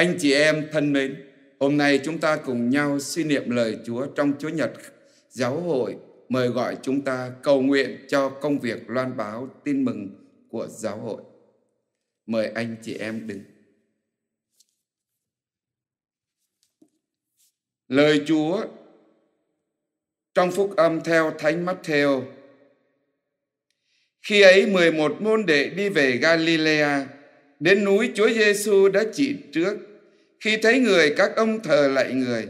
Anh chị em thân mến, hôm nay chúng ta cùng nhau suy niệm lời Chúa trong Chúa Nhật Giáo hội mời gọi chúng ta cầu nguyện cho công việc loan báo tin mừng của giáo hội. Mời anh chị em đứng. Lời Chúa trong phúc âm theo Thánh Matthew. Khi ấy 11 môn đệ đi về Galilea, đến núi Chúa Giêsu đã chỉ trước khi thấy người các ông thờ lạy người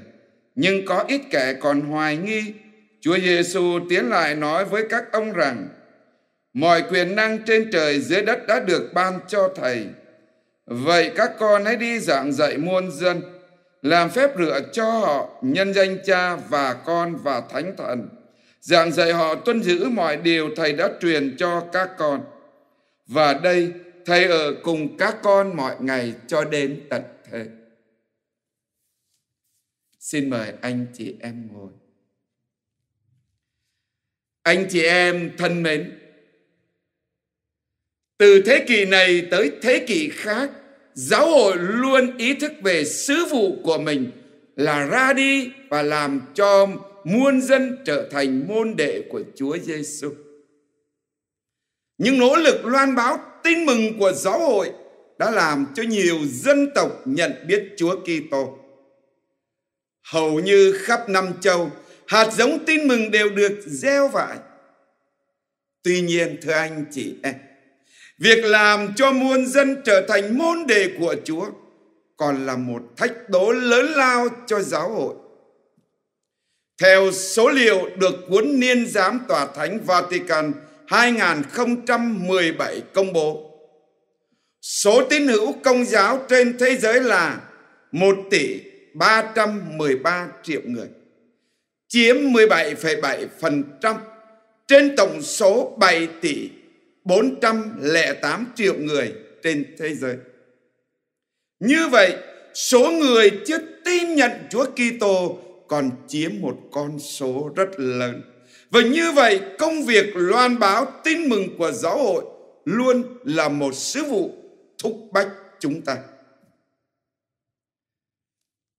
Nhưng có ít kẻ còn hoài nghi Chúa Giêsu tiến lại nói với các ông rằng Mọi quyền năng trên trời dưới đất đã được ban cho Thầy Vậy các con hãy đi giảng dạy muôn dân Làm phép rửa cho họ nhân danh cha và con và thánh thần Giảng dạy họ tuân giữ mọi điều Thầy đã truyền cho các con Và đây Thầy ở cùng các con mọi ngày cho đến tận Xin mời anh chị em ngồi. Anh chị em thân mến, từ thế kỷ này tới thế kỷ khác, giáo hội luôn ý thức về sứ vụ của mình là ra đi và làm cho muôn dân trở thành môn đệ của Chúa Giêsu. Những nỗ lực loan báo tin mừng của giáo hội đã làm cho nhiều dân tộc nhận biết Chúa Kitô hầu như khắp năm châu hạt giống tin mừng đều được gieo vải tuy nhiên thưa anh chị em việc làm cho muôn dân trở thành môn đề của chúa còn là một thách đố lớn lao cho giáo hội theo số liệu được cuốn niên giám tòa thánh Vatican 2017 công bố, số tín hữu công giáo trên thế giới là 1 tỷ 313 triệu người, chiếm 17,7% trên tổng số 7 tỷ 408 triệu người trên thế giới. Như vậy, số người chưa tin nhận Chúa Kitô còn chiếm một con số rất lớn. Và như vậy, công việc loan báo tin mừng của giáo hội luôn là một sứ vụ thúc bách chúng ta.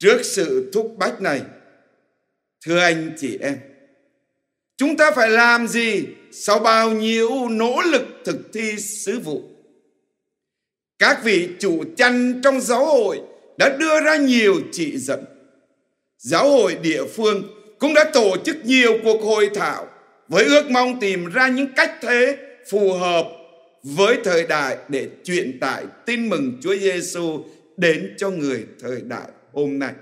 Trước sự thúc bách này, thưa anh chị em, chúng ta phải làm gì sau bao nhiêu nỗ lực thực thi sứ vụ? Các vị chủ chăn trong giáo hội đã đưa ra nhiều chỉ dẫn. Giáo hội địa phương cũng đã tổ chức nhiều cuộc hội thảo với ước mong tìm ra những cách thế phù hợp với thời đại để truyền tải tin mừng Chúa Giêsu đến cho người thời đại hôm nay.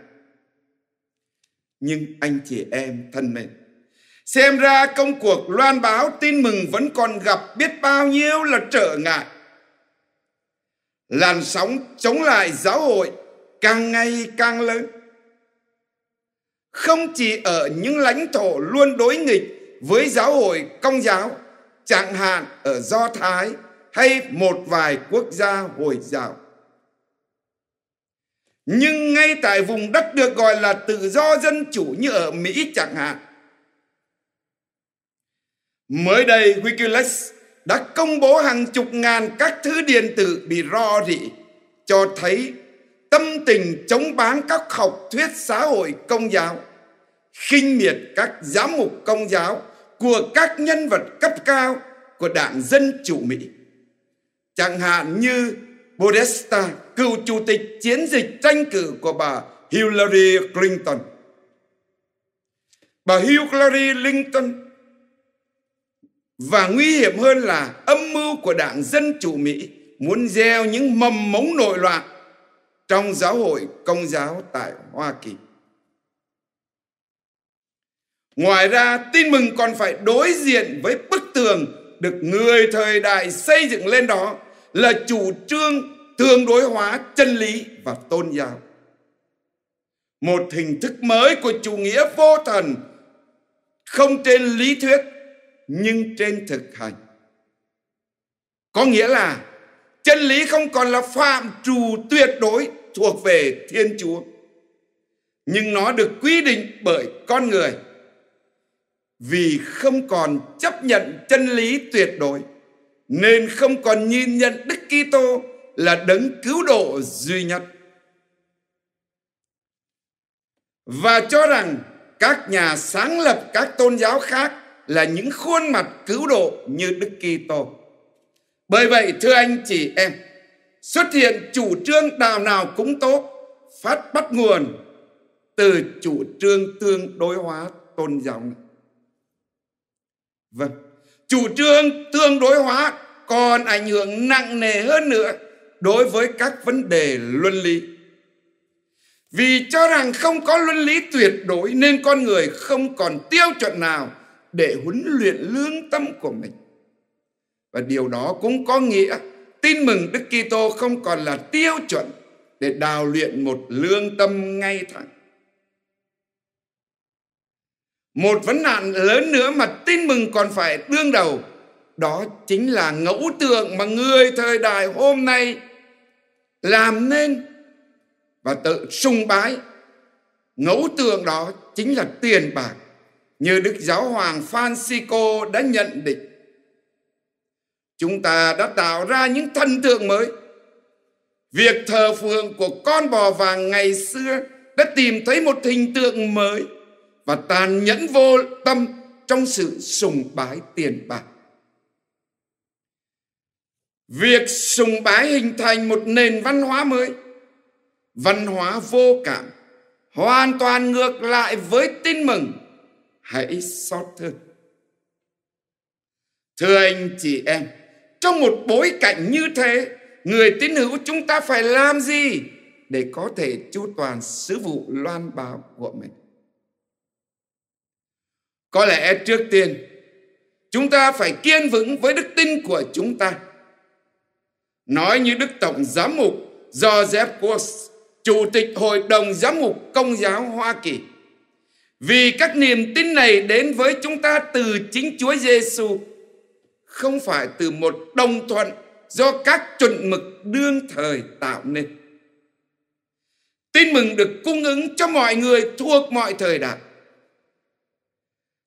Nhưng anh chị em thân mến, xem ra công cuộc loan báo tin mừng vẫn còn gặp biết bao nhiêu là trở ngại. Làn sóng chống lại giáo hội càng ngày càng lớn. Không chỉ ở những lãnh thổ luôn đối nghịch với giáo hội công giáo, chẳng hạn ở Do Thái hay một vài quốc gia Hồi giáo. Nhưng ngay tại vùng đất được gọi là tự do dân chủ như ở Mỹ chẳng hạn. Mới đây, Wikileaks đã công bố hàng chục ngàn các thứ điện tử bị rò rỉ cho thấy tâm tình chống bán các học thuyết xã hội công giáo, khinh miệt các giám mục công giáo của các nhân vật cấp cao của đảng Dân Chủ Mỹ. Chẳng hạn như Podesta cựu chủ tịch chiến dịch tranh cử của bà Hillary Clinton. Bà Hillary Clinton và nguy hiểm hơn là âm mưu của Đảng Dân Chủ Mỹ muốn gieo những mầm mống nội loạn trong giáo hội công giáo tại Hoa Kỳ. Ngoài ra, tin mừng còn phải đối diện với bức tường được người thời đại xây dựng lên đó là chủ trương tương đối hóa chân lý và tôn giáo. Một hình thức mới của chủ nghĩa vô thần không trên lý thuyết nhưng trên thực hành. Có nghĩa là chân lý không còn là phạm trù tuyệt đối thuộc về Thiên Chúa nhưng nó được quy định bởi con người vì không còn chấp nhận chân lý tuyệt đối nên không còn nhìn nhận Đức Kitô là đấng cứu độ duy nhất. Và cho rằng các nhà sáng lập các tôn giáo khác là những khuôn mặt cứu độ như Đức Kitô. Bởi vậy thưa anh chị em, xuất hiện chủ trương nào nào cũng tốt, phát bắt nguồn từ chủ trương tương đối hóa tôn giáo này. Vâng, chủ trương tương đối hóa còn ảnh hưởng nặng nề hơn nữa đối với các vấn đề luân lý vì cho rằng không có luân lý tuyệt đối nên con người không còn tiêu chuẩn nào để huấn luyện lương tâm của mình và điều đó cũng có nghĩa tin mừng Đức Kitô không còn là tiêu chuẩn để đào luyện một lương tâm ngay thẳng. Một vấn nạn lớn nữa mà tin mừng còn phải đương đầu đó chính là ngẫu tượng mà người thời đại hôm nay làm nên và tự sung bái ngẫu tượng đó chính là tiền bạc như Đức Giáo Hoàng Francisco đã nhận định. Chúng ta đã tạo ra những thần tượng mới. Việc thờ phượng của con bò vàng ngày xưa đã tìm thấy một hình tượng mới và tàn nhẫn vô tâm trong sự sùng bái tiền bạc việc sùng bái hình thành một nền văn hóa mới văn hóa vô cảm hoàn toàn ngược lại với tin mừng hãy xót thương thưa anh chị em trong một bối cảnh như thế người tín hữu chúng ta phải làm gì để có thể chu toàn sứ vụ loan báo của mình có lẽ trước tiên chúng ta phải kiên vững với đức tin của chúng ta nói như Đức Tổng Giám mục Joseph Kors, Chủ tịch Hội đồng Giám mục Công giáo Hoa Kỳ. Vì các niềm tin này đến với chúng ta từ chính Chúa Giêsu, không phải từ một đồng thuận do các chuẩn mực đương thời tạo nên. Tin mừng được cung ứng cho mọi người thuộc mọi thời đại.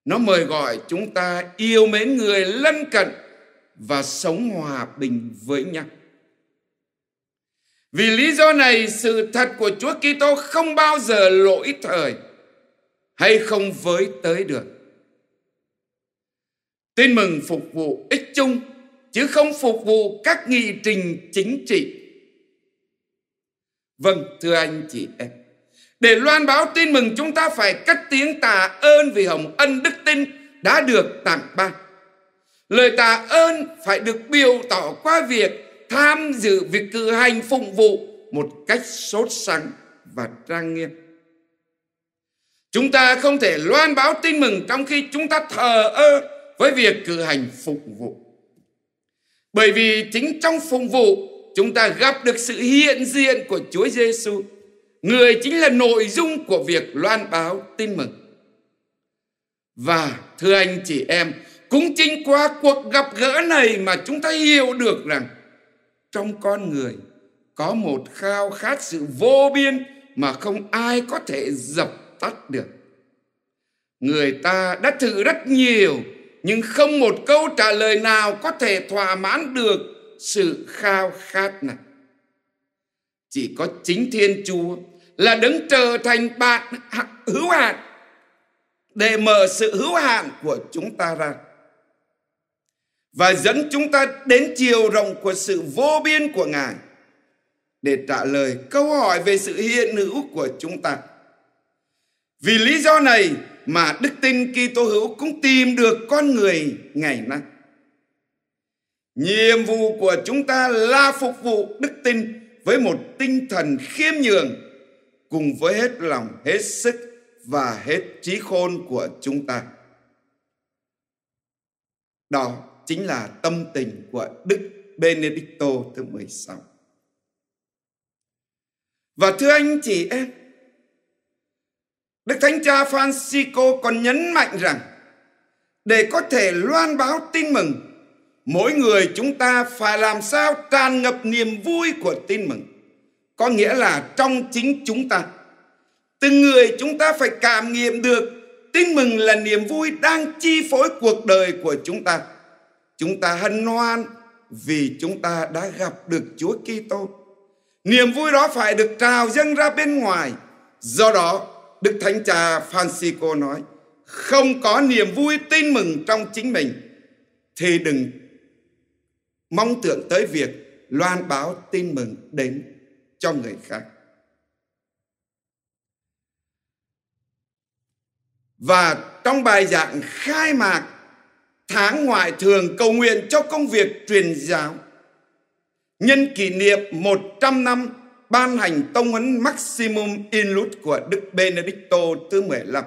Nó mời gọi chúng ta yêu mến người lân cận và sống hòa bình với nhau. Vì lý do này, sự thật của Chúa Kitô không bao giờ lỗi thời hay không với tới được. Tin mừng phục vụ ích chung chứ không phục vụ các nghị trình chính trị. Vâng, thưa anh chị em, để loan báo tin mừng chúng ta phải cất tiếng tạ ơn vì hồng ân đức tin đã được tặng ban. Lời tạ ơn phải được biểu tỏ qua việc tham dự việc cử hành phụng vụ một cách sốt sắng và trang nghiêm. Chúng ta không thể loan báo tin mừng trong khi chúng ta thờ ơ với việc cử hành phụng vụ. Bởi vì chính trong phụng vụ, chúng ta gặp được sự hiện diện của Chúa Giêsu, người chính là nội dung của việc loan báo tin mừng. Và thưa anh chị em, cũng chính qua cuộc gặp gỡ này mà chúng ta hiểu được rằng trong con người có một khao khát sự vô biên mà không ai có thể dập tắt được người ta đã thử rất nhiều nhưng không một câu trả lời nào có thể thỏa mãn được sự khao khát này chỉ có chính thiên chúa là đứng trở thành bạn hữu hạn để mở sự hữu hạn của chúng ta ra và dẫn chúng ta đến chiều rộng của sự vô biên của Ngài để trả lời câu hỏi về sự hiện hữu của chúng ta. Vì lý do này mà đức tin Kitô hữu cũng tìm được con người ngày nay. Nhiệm vụ của chúng ta là phục vụ đức tin với một tinh thần khiêm nhường cùng với hết lòng, hết sức và hết trí khôn của chúng ta. Đó chính là tâm tình của Đức Benedicto thứ 16. Và thưa anh chị em, Đức Thánh Cha Francisco còn nhấn mạnh rằng để có thể loan báo tin mừng, mỗi người chúng ta phải làm sao tràn ngập niềm vui của tin mừng. Có nghĩa là trong chính chúng ta, từng người chúng ta phải cảm nghiệm được tin mừng là niềm vui đang chi phối cuộc đời của chúng ta Chúng ta hân hoan vì chúng ta đã gặp được Chúa Kitô. Niềm vui đó phải được trào dâng ra bên ngoài. Do đó, Đức Thánh Cha Francisco nói, không có niềm vui tin mừng trong chính mình thì đừng mong tưởng tới việc loan báo tin mừng đến cho người khác. Và trong bài giảng khai mạc tháng ngoại thường cầu nguyện cho công việc truyền giáo. Nhân kỷ niệm 100 năm ban hành tông ấn Maximum Inlut của Đức Benedicto thứ 15.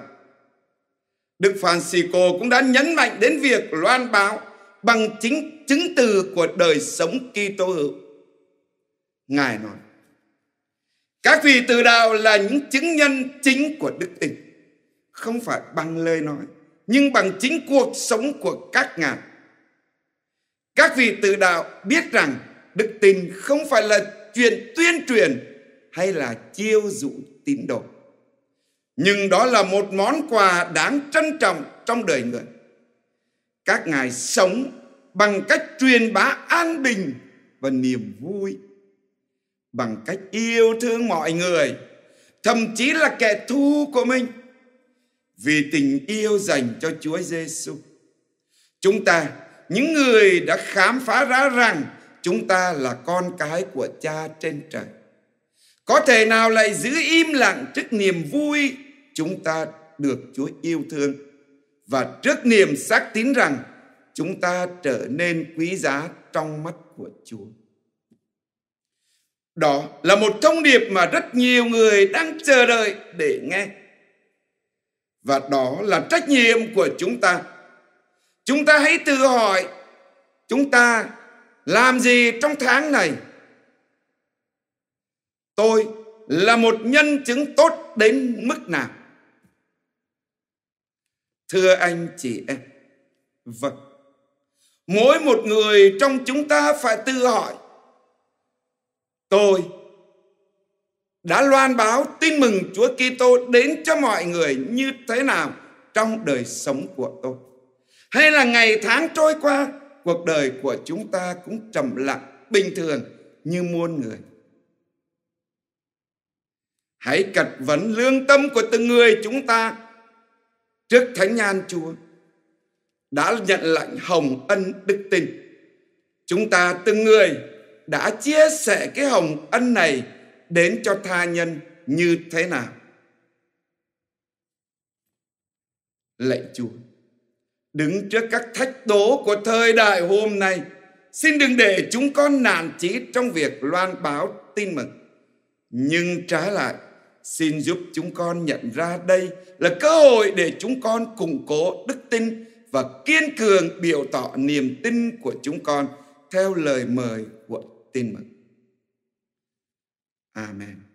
Đức Francisco cũng đã nhấn mạnh đến việc loan báo bằng chính chứng từ của đời sống Kitô hữu. Ngài nói: Các vị từ đạo là những chứng nhân chính của đức tin, không phải bằng lời nói nhưng bằng chính cuộc sống của các ngài. Các vị tự đạo biết rằng đức tin không phải là chuyện tuyên truyền hay là chiêu dụ tín đồ. Nhưng đó là một món quà đáng trân trọng trong đời người. Các ngài sống bằng cách truyền bá an bình và niềm vui bằng cách yêu thương mọi người thậm chí là kẻ thù của mình vì tình yêu dành cho Chúa Giêsu. Chúng ta, những người đã khám phá ra rằng chúng ta là con cái của Cha trên trời. Có thể nào lại giữ im lặng trước niềm vui chúng ta được Chúa yêu thương và trước niềm xác tín rằng chúng ta trở nên quý giá trong mắt của Chúa. Đó là một thông điệp mà rất nhiều người đang chờ đợi để nghe và đó là trách nhiệm của chúng ta chúng ta hãy tự hỏi chúng ta làm gì trong tháng này tôi là một nhân chứng tốt đến mức nào thưa anh chị em vâng mỗi một người trong chúng ta phải tự hỏi tôi đã loan báo tin mừng Chúa Kitô đến cho mọi người như thế nào trong đời sống của tôi. Hay là ngày tháng trôi qua, cuộc đời của chúng ta cũng trầm lặng, bình thường như muôn người. Hãy cật vấn lương tâm của từng người chúng ta trước thánh nhan Chúa đã nhận lệnh hồng ân đức tin. Chúng ta từng người đã chia sẻ cái hồng ân này đến cho tha nhân như thế nào? Lạy Chúa, đứng trước các thách đố của thời đại hôm nay, xin đừng để chúng con nản chí trong việc loan báo tin mừng. Nhưng trái lại, xin giúp chúng con nhận ra đây là cơ hội để chúng con củng cố đức tin và kiên cường biểu tỏ niềm tin của chúng con theo lời mời của tin mừng. Amen.